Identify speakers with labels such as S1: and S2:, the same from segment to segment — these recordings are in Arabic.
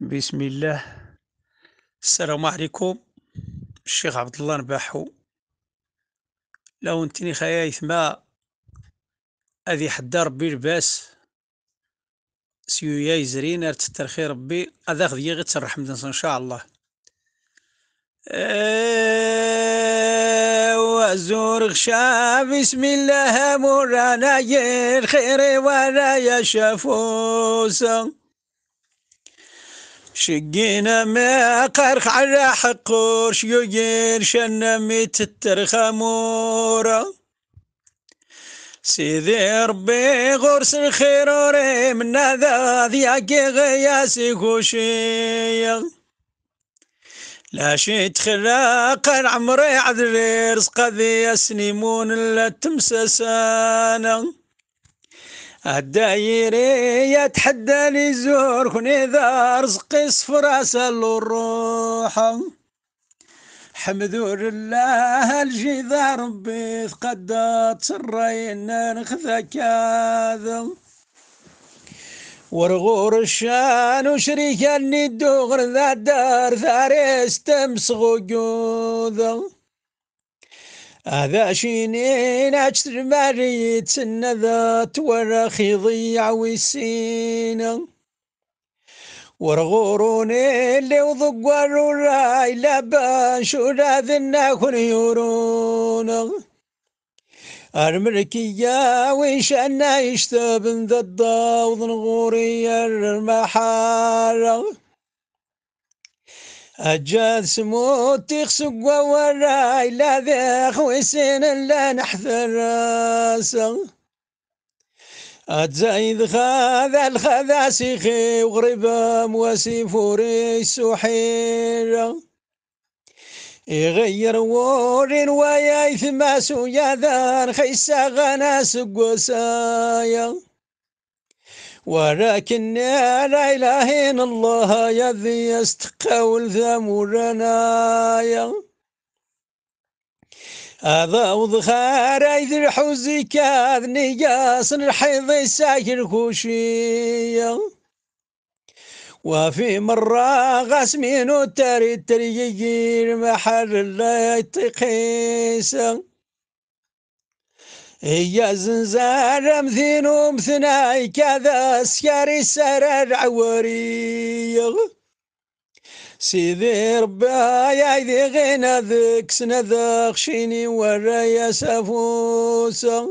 S1: بسم الله السلام عليكم الشيخ عبد الله نباحو لو انتني خياي ثما هذه حدا ربي لباس سيويا يزرين ارتترخي ربي هذا خذ غير ترحم إن شاء الله آه، وزور غشا بسم الله مرانا يا الخير ولا يا شقينا ما قرخ على حقور شيوين شنا ميت الترخمورة سيدي ربي غرس الخير وري من ذا ذياكي غياسي كوشيه لا شي تخلاق عمري عذري رزق ذي سنيمون لا تمسسانا الدايري يتحدى لي زور كوني ذا رزقي صفر اسالو الروح حمد لله الجيذا ربي تقد تسرينا نخذا كاذب ورغور الشان وشريك الندوغر ذا دار ثاري تمسغو جوذا هذا شينين أجتر مريت النذات ورخي ضيع ويسين ورغوروني اللي وضقوا راي لبان شورا ذنا كن يرونا أرمركيا أنا يشتبن ذا الضوض نغوري الرمحارغ أجاد سموت تخسق وراي لا ذيخ وسن لا نحفر راسه أتزايد خذا الخذا سيخي وغرب مواسي فوري سحيرا يغير وورين ويا ثما ويا ذان خيسا غناس قوسايا ولكن لا إله إلا الله يذي يستقول ثمرنا يا هذا وضخار إذ الحوزي كاذ نقاس الحيض ساكر خوشيا وفي مرة غسمين وتاري تريجير محل لا يطيقيسا يا زنزار مثين ومثناي كذا سياري سرر العوري سيدي ربايا يدي غينا ذك سنذاق شيني ورايا سافوسا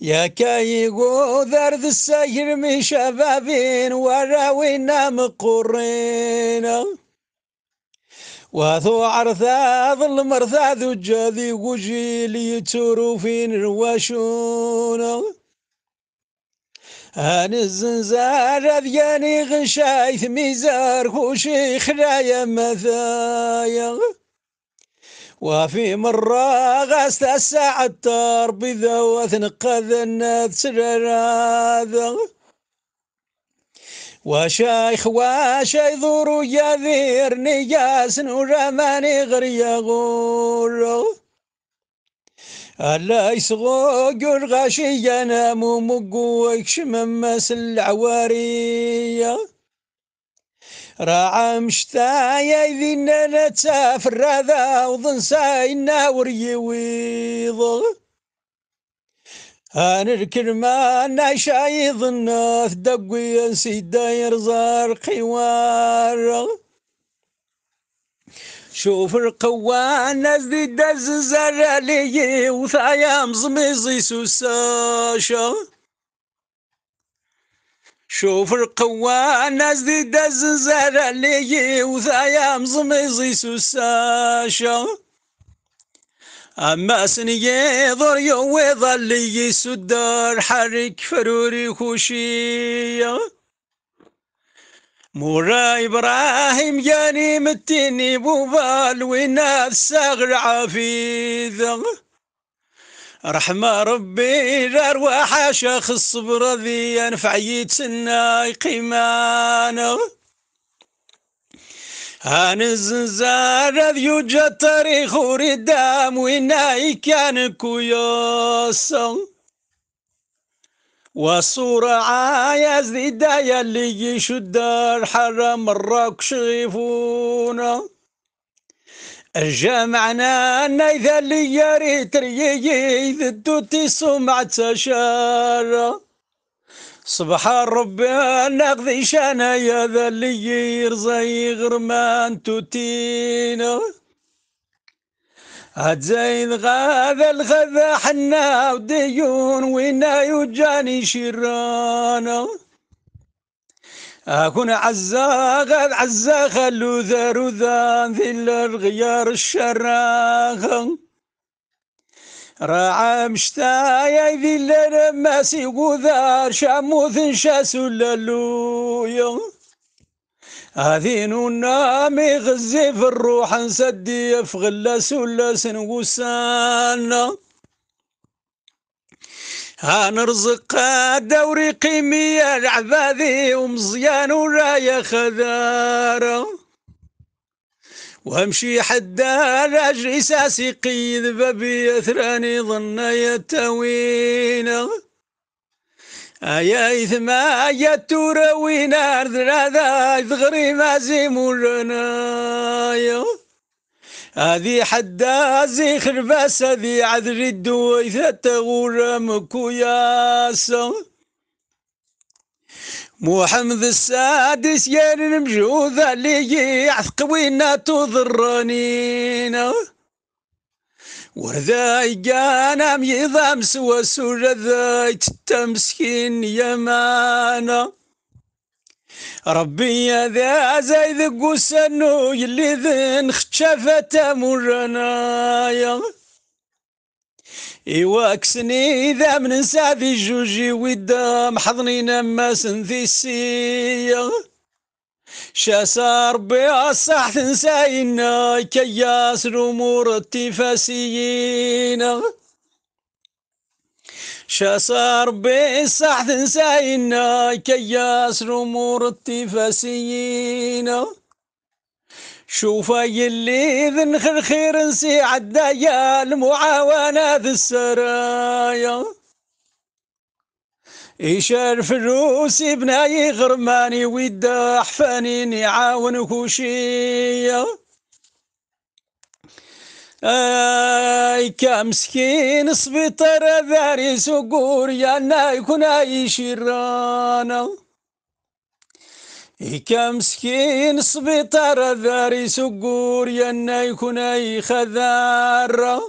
S1: يا كاي غوذر ذا السير من شبابين وراوينا مقرينا وثو عرثاث المرثاث الجاذي وجيل يتورو فين رواشون أنا الزنزار أذياني غنشايث ميزار خوشي خلايا مثايا وفي مرة غاست الساعة الطار بذوث نقذ الناس وشيخ وشي ذور يذير سنو رماني غريا غور ألا غاشي الغشي ينام مقوك شممس العوارية راعى مشتايا ذينا نتسافر ذا ساينا وريويض أنا الكرمان عشايض النوث دقوي سيدا يرزار قوار شوف القوان ازدي دز زر علي وثايام زميزي سوساشا شوف القوان ازدي دز زر علي وثايام زميزي سوساشا اما سنية ضر يوظل يسدر حرك فروري خوشية مورا إبراهيم جاني يعني متيني بوبال ونفس عفيذ رحمة ربي الأرواح وحاشا برضي برذي ينفع يتسنى قيمانه Anızınzara yuca tarihuri ويناي كان كويوس وصورة عايز دايا اللي يشد الحرم الراكش شغيفونا جمعنا نايذا اللي يريت يذدو ذدو سمعت شاره سبحان ربي نقضي شانا يا ذا اللي يرزي غرمان توتينا هاد زين غاذا الغذا حنا وديون وينا يجاني شرانا أكون عزا غاد عزا خلو ذا رذان ذي الغيار الشراخ راعى مشتايا يذل رماسي قذار شاموث شاس اللويا هذين ونامي غزي في الروح نسدي في غلاس ولا سنقسانا هنرزق دوري قيمية العبادي ومزيان ولا يا خذاره وامشي حدا الاجري ساسي قيد بابي اثراني ظن يتوين ايا اثما ايا تروينا ذراذا ذغري ما زيمولنا هذي حدا زي خرباس هذي عذري الدويثة تغور مكوياسا محمد السادس يا المجوذة اللي يعثق وين تضرنينا ورذاي قانا ميضام سوى سورة ذاي تتمسكين يمانا ربي يا ذا زايد قوسنو يلي ذن خشافة مرنايا إوا كسني إذا من نسع ذي جوجي ويدام حضنينا ما سنثي السي شاسا ربي الصح تنساينا كياس الأمور التفاسيين شاسا ربي الصح تنساينا كياس الأمور التفاسيين شوفي اللي ذن خير خير نسي عدايا المعاونة ذي السرايا يشرف الروس بناي غرماني ويدا حفاني نعاون كوشية اي كمسكين سبيطار داري سقور يا ناي كنا شيرانا إيكا مسكين سبيطار ذاري سقور ينا يكون أي خذار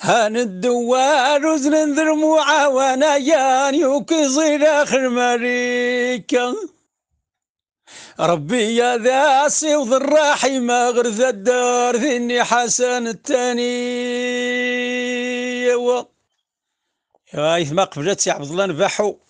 S1: هان الدوار وزن ذر معاونة يان يوكزي آخر مريكا ربي يا ذاسي وذ ما غرث الدار ذني حسن التاني يا ما قبلت يا عبد الله نبحو